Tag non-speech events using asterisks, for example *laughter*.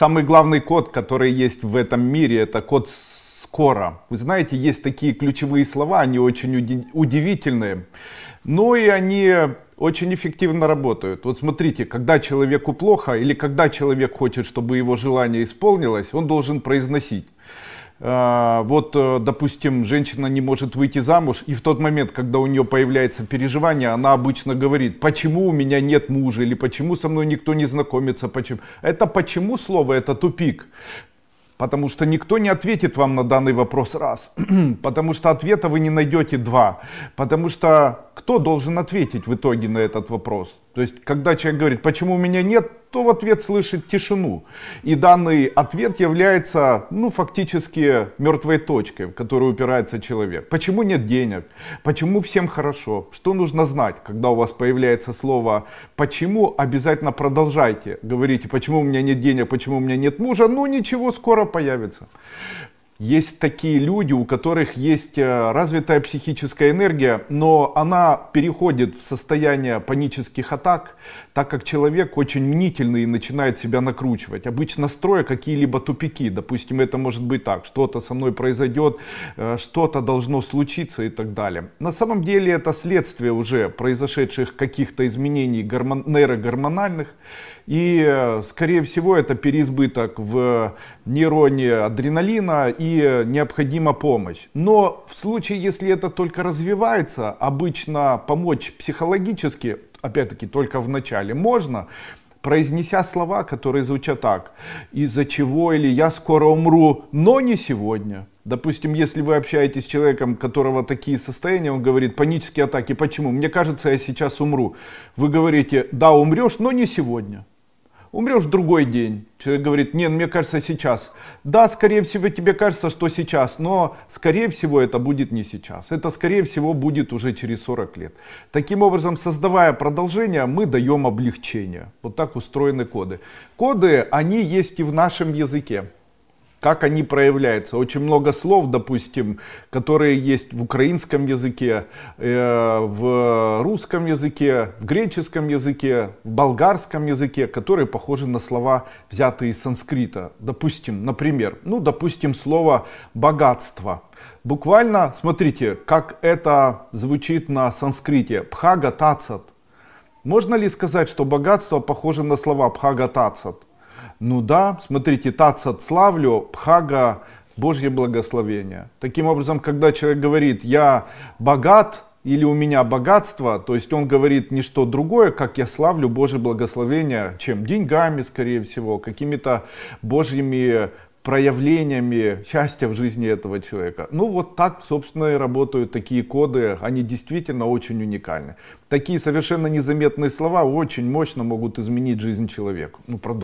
Самый главный код, который есть в этом мире, это код скоро. Вы знаете, есть такие ключевые слова, они очень удивительные, но ну и они очень эффективно работают. Вот смотрите, когда человеку плохо или когда человек хочет, чтобы его желание исполнилось, он должен произносить. А, вот, э, допустим, женщина не может выйти замуж, и в тот момент, когда у нее появляется переживание, она обычно говорит, почему у меня нет мужа, или почему со мной никто не знакомится, почему. Это почему слово, это тупик. Потому что никто не ответит вам на данный вопрос раз. *clears throat* Потому что ответа вы не найдете два. Потому что кто должен ответить в итоге на этот вопрос? То есть, когда человек говорит, почему у меня нет, то в ответ слышит тишину. И данный ответ является, ну, фактически мертвой точкой, в которую упирается человек. Почему нет денег? Почему всем хорошо? Что нужно знать, когда у вас появляется слово «почему», обязательно продолжайте. Говорите, почему у меня нет денег, почему у меня нет мужа, ну, ничего, скоро появится есть такие люди, у которых есть э, развитая психическая энергия, но она переходит в состояние панических атак, так как человек очень мнительный и начинает себя накручивать. Обычно строя какие-либо тупики, допустим, это может быть так, что-то со мной произойдет, э, что-то должно случиться и так далее. На самом деле это следствие уже произошедших каких-то изменений гормон, нейрогормональных, и, э, скорее всего, это переизбыток в нейроне адреналина и и э, необходима помощь. Но в случае, если это только развивается, обычно помочь психологически, опять-таки только в начале можно, произнеся слова, которые звучат так, из-за чего или я скоро умру, но не сегодня. Допустим, если вы общаетесь с человеком, у которого такие состояния, он говорит, панические атаки, почему? Мне кажется, я сейчас умру. Вы говорите, да, умрешь, но не сегодня. Умрешь в другой день. Человек говорит, нет, ну, мне кажется сейчас. Да, скорее всего, тебе кажется, что сейчас, но скорее всего это будет не сейчас. Это скорее всего будет уже через 40 лет. Таким образом, создавая продолжение, мы даем облегчение. Вот так устроены коды. Коды, они есть и в нашем языке как они проявляются. Очень много слов, допустим, которые есть в украинском языке, э, в русском языке, в греческом языке, в болгарском языке, которые похожи на слова, взятые из санскрита. Допустим, например, ну, допустим, слово «богатство». Буквально, смотрите, как это звучит на санскрите. Пхага тацат. Можно ли сказать, что богатство похоже на слова пхага тацат? Ну да, смотрите, тацат славлю, пхага, Божье благословение. Таким образом, когда человек говорит, я богат, или у меня богатство, то есть он говорит не что другое, как я славлю Божье благословение, чем деньгами, скорее всего, какими-то Божьими проявлениями счастья в жизни этого человека. Ну вот так, собственно, и работают такие коды, они действительно очень уникальны. Такие совершенно незаметные слова очень мощно могут изменить жизнь человека. Ну,